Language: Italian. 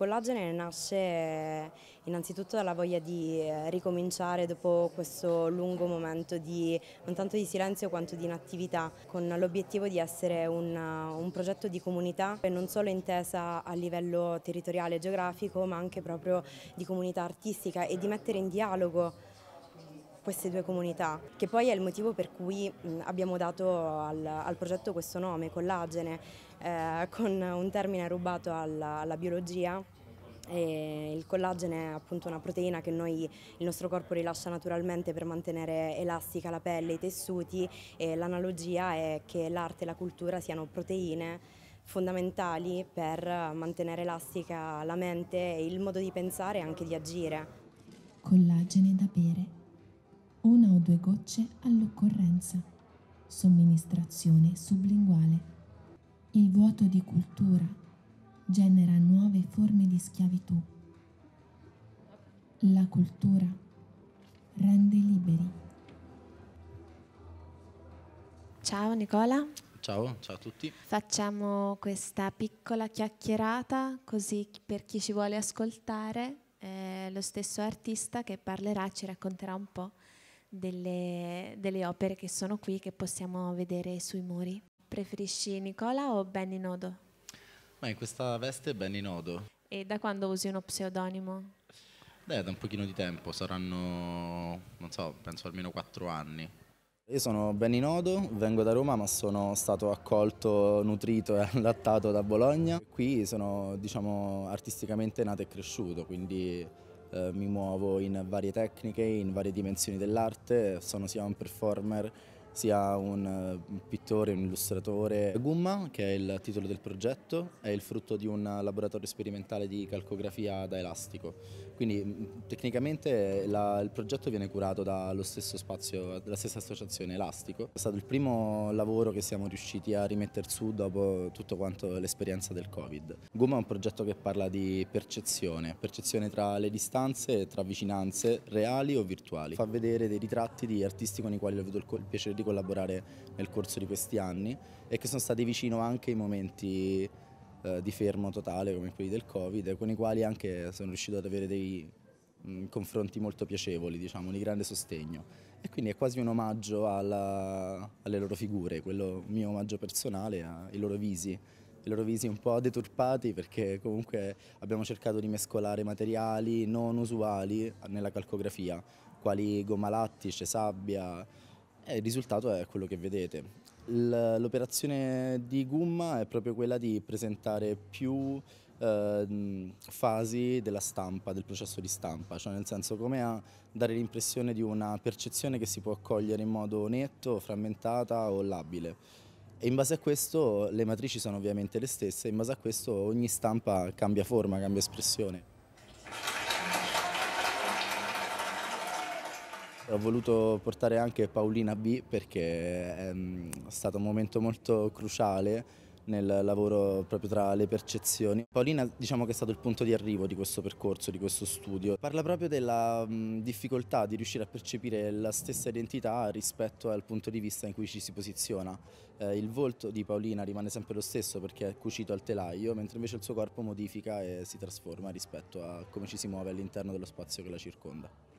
collagene nasce eh, innanzitutto dalla voglia di eh, ricominciare dopo questo lungo momento di, non tanto di silenzio quanto di inattività, con l'obiettivo di essere un, un progetto di comunità non solo intesa a livello territoriale e geografico ma anche proprio di comunità artistica e di mettere in dialogo queste due comunità, che poi è il motivo per cui mm, abbiamo dato al, al progetto questo nome, collagene, eh, con un termine rubato alla, alla biologia e il collagene è appunto una proteina che noi, il nostro corpo rilascia naturalmente per mantenere elastica la pelle, i tessuti e l'analogia è che l'arte e la cultura siano proteine fondamentali per mantenere elastica la mente e il modo di pensare e anche di agire. Collagene da bere una o due gocce all'occorrenza, somministrazione sublinguale. Il vuoto di cultura genera nuove forme di schiavitù. La cultura rende liberi. Ciao Nicola. Ciao, ciao a tutti. Facciamo questa piccola chiacchierata così per chi ci vuole ascoltare, eh, lo stesso artista che parlerà ci racconterà un po' delle, delle opere che sono qui che possiamo vedere sui muri. Preferisci Nicola o Benny Nodo? Ma in questa veste Benny Nodo. E da quando usi uno pseudonimo? Beh, da un pochino di tempo, saranno, non so, penso almeno quattro anni. Io sono Benny Nodo, vengo da Roma ma sono stato accolto, nutrito e allattato da Bologna. Qui sono, diciamo, artisticamente nato e cresciuto, quindi eh, mi muovo in varie tecniche, in varie dimensioni dell'arte, sono sia un performer sia eh, un pittore, un illustratore. Gumma, che è il titolo del progetto, è il frutto di un laboratorio sperimentale di calcografia da elastico. Quindi mm, tecnicamente la, il progetto viene curato dallo stesso spazio, dalla stessa associazione Elastico. È stato il primo lavoro che siamo riusciti a rimettere su dopo tutto quanto l'esperienza del Covid. Gumma è un progetto che parla di percezione, percezione tra le distanze, e tra vicinanze reali o virtuali. Fa vedere dei ritratti di artisti con i quali ho avuto il piacere di di collaborare nel corso di questi anni e che sono stati vicino anche ai momenti eh, di fermo totale come quelli del Covid, con i quali anche sono riuscito ad avere dei mh, mm, confronti molto piacevoli, diciamo, di grande sostegno. E quindi è quasi un omaggio alla, alle loro figure, quello mio omaggio personale ai loro visi i loro visi un po' deturpati perché comunque abbiamo cercato di mescolare materiali non usuali nella calcografia, quali gomma lattice, sabbia, e il risultato è quello che vedete. L'operazione di Gumma è proprio quella di presentare più eh, fasi della stampa, del processo di stampa, cioè nel senso come a dare l'impressione di una percezione che si può accogliere in modo netto, frammentata o labile. E in base a questo le matrici sono ovviamente le stesse, in base a questo ogni stampa cambia forma, cambia espressione. Ho voluto portare anche Paolina B perché ehm, è stato un momento molto cruciale nel lavoro proprio tra le percezioni. Paolina diciamo che è stato il punto di arrivo di questo percorso, di questo studio. Parla proprio della mm, difficoltà di riuscire a percepire la stessa identità rispetto al punto di vista in cui ci si posiziona. Eh, il volto di Paolina rimane sempre lo stesso perché è cucito al telaio, mentre invece il suo corpo modifica e si trasforma rispetto a come ci si muove all'interno dello spazio che la circonda.